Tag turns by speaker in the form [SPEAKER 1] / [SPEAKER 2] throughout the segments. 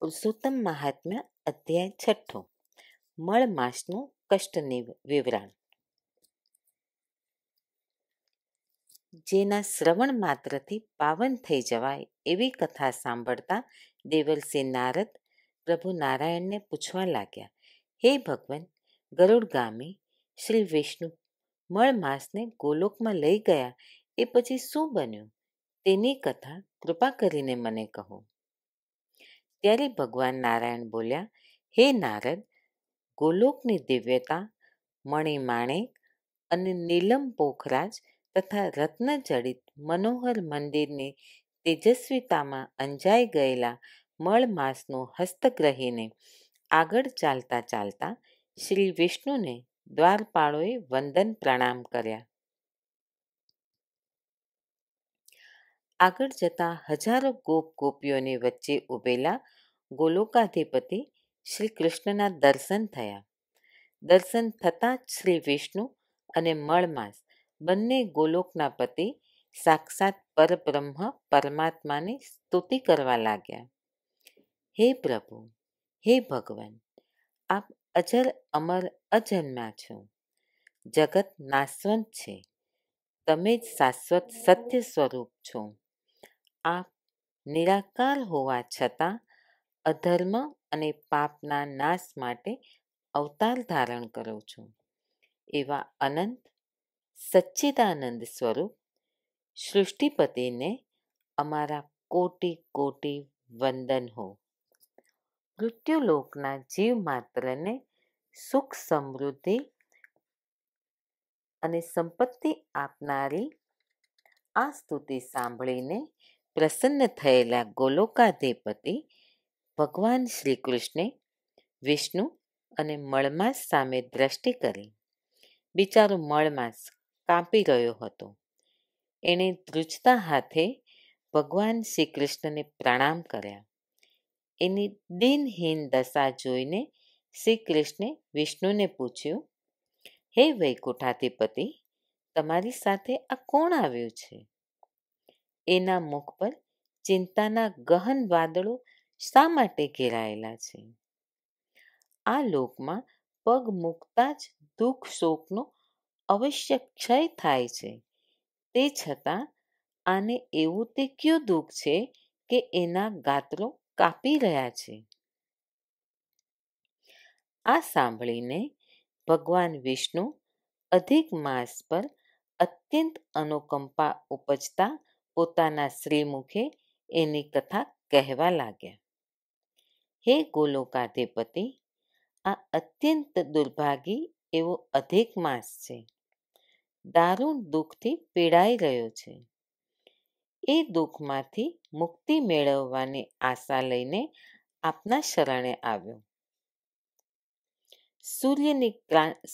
[SPEAKER 1] પુરુષોત્તમ મહાત્મ્ય અધ્યાય છઠ્ઠો મળ માસનું કષ્ટ વિવરણ જેના શ્રવણ માત્રથી પાવન થઈ જવાય એવી કથા સાંભળતા દેવલસિંહ નારદ પ્રભુ નારાયણને પૂછવા લાગ્યા હે ભગવાન ગરુડ ગામી શ્રી વિષ્ણુ મળ માસને ગોલોકમાં લઈ ગયા એ પછી શું બન્યું તેની કથા કૃપા કરીને મને કહો ત્યારે ભગવાન નારાયણ બોલ્યા હે નારદ ગોલોકની દિવ્યતા મણિમાણેક અને નીલમ પોખરાજ તથા રત્નજડિત મનોહર મંદિરની તેજસ્વીતામાં અંજાઈ ગયેલા મળમાસનું હસ્તગ્રહીને આગળ ચાલતા ચાલતા શ્રી વિષ્ણુને દ્વારપાળોએ વંદન પ્રણામ કર્યા આગળ જતા હજારો ગોપ ગોપીઓની વચ્ચે ઉભેલા ગોલોકાધિપતિ શ્રી કૃષ્ણના દર્શન થયા દર્શન થતાં જ શ્રી વિષ્ણુ અને મળમાસ બંને ગોલોકના પતિ સાક્ષાત પરબ્રહ્મ પરમાત્માની સ્તુતિ કરવા લાગ્યા હે પ્રભુ હે ભગવાન આપ અજર અમર અજન્મા છો જગત નાશવંત છે તમે જ શાશ્વત સત્ય સ્વરૂપ છો આપ નિરાકાર હોવા છતાં અધર્મ અને પાપના નાશ માટે અવતાર ધારણ કરો છો એવા અનંત સચ્ચિદાનંદ સ્વરૂપ સૃષ્ટિપતિને અમારા કોટી કોટી વંદન હો મૃત્યુલોકના જીવ માત્રને સુખ સમૃદ્ધિ અને સંપત્તિ આપનારી આ સ્તુતિ સાંભળીને પ્રસન્ન થયેલા ગોલોકાધિપતિ ભગવાન શ્રી કૃષ્ણે વિષ્ણુ અને મળમાસ સામે દ્રષ્ટિ કરી બિચારો મળમાસ કાંપી રહ્યો હતો એણે ધ્રુજતા હાથે ભગવાન શ્રી કૃષ્ણને પ્રણામ કર્યા એની દિનહીન દશા જોઈને શ્રી કૃષ્ણે વિષ્ણુને પૂછ્યું હે વૈકુંઠાધિપતિ તમારી સાથે આ કોણ આવ્યું છે એના મુખ પર ચિંતાના ગહન વાદળો શા માટે ઘેરાયેલા છે આ લોકમાં પગ મૂકતા જ દુઃખ શોકનો અવશ્ય ક્ષય થાય છે તે છતાં આને એવું તે કયું દુઃખ છે કે એના ગાત્રો કાપી રહ્યા છે આ સાંભળીને ભગવાન વિષ્ણુ અધિક માસ પર અત્યંત અનુકંપા ઉપજતા પોતાના શ્રીમુખે એની કથા કહેવા લાગ્યા હે ગોલોકાધિપતિ આ અત્યંત દુર્ભાગી એવો અધિક માસ છે દારૂણ દુઃખથી પીડાઈ રહ્યો છે એ દુઃખમાંથી મુક્તિ મેળવવાની આશા લઈને આપના શરણે આવ્યો સૂર્યની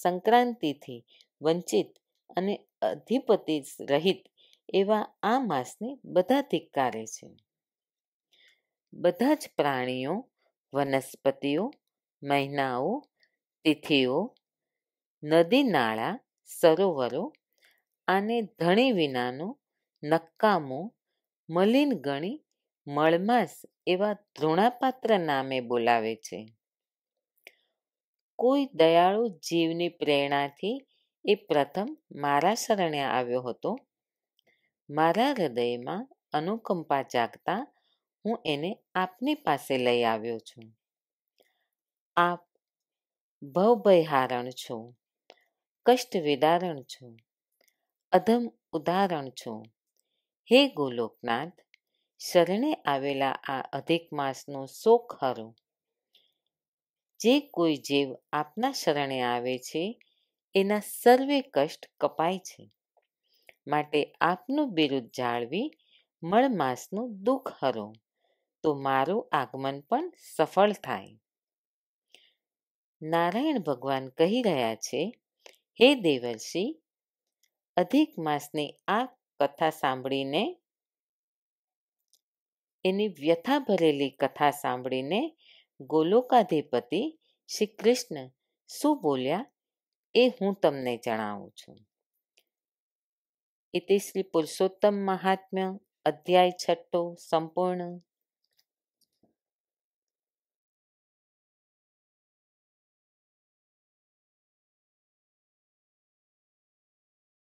[SPEAKER 1] સંક્રાંતિથી વંચિત અને અધિપતિ રહિત એવા આ માસને બધા ધિક્કારે છે બધા જ પ્રાણીઓ વનસ્પતિઓ મહિનાઓ તિથિઓ નદી નાળા સરોવરો આને ધણી વિનાનું નક્કામું મલિન ગણી મળમાસ એવા ધૃણાપાત્ર નામે બોલાવે છે કોઈ દયાળુ જીવની પ્રેરણાથી એ પ્રથમ મારા શરણે આવ્યો હતો મારા હૃદયમાં અનુકંપા જાગતા હું એને આપની પાસે લઈ આવ્યો છું આપ ભવભયહારણ છો કષ્ટ વિદારણ છો અધમ ઉદાહરણ છો હે ગોલોકનાથ શરણે આવેલા આ અધિક માસનો શોક હરો જે કોઈ જીવ આપના શરણે આવે છે એના સર્વે કષ્ટ કપાય છે માટે આપનું બિરુદ જાળવી મળમાસનું દુઃખ હરો તો મારું આગમન પણ સફળ થાય નારાયણ ભગવાન કહી રહ્યા છે હે દેવર્ષિ અધિક માસની આ કથા સાંભળીને એની વ્યથા ભરેલી કથા સાંભળીને ગોલોકાધિપતિ શ્રી કૃષ્ણ શું બોલ્યા એ હું તમને જણાવું છું इति श्री पुरुषोत्तम महात्म्य अध्याय छठो संपूर्ण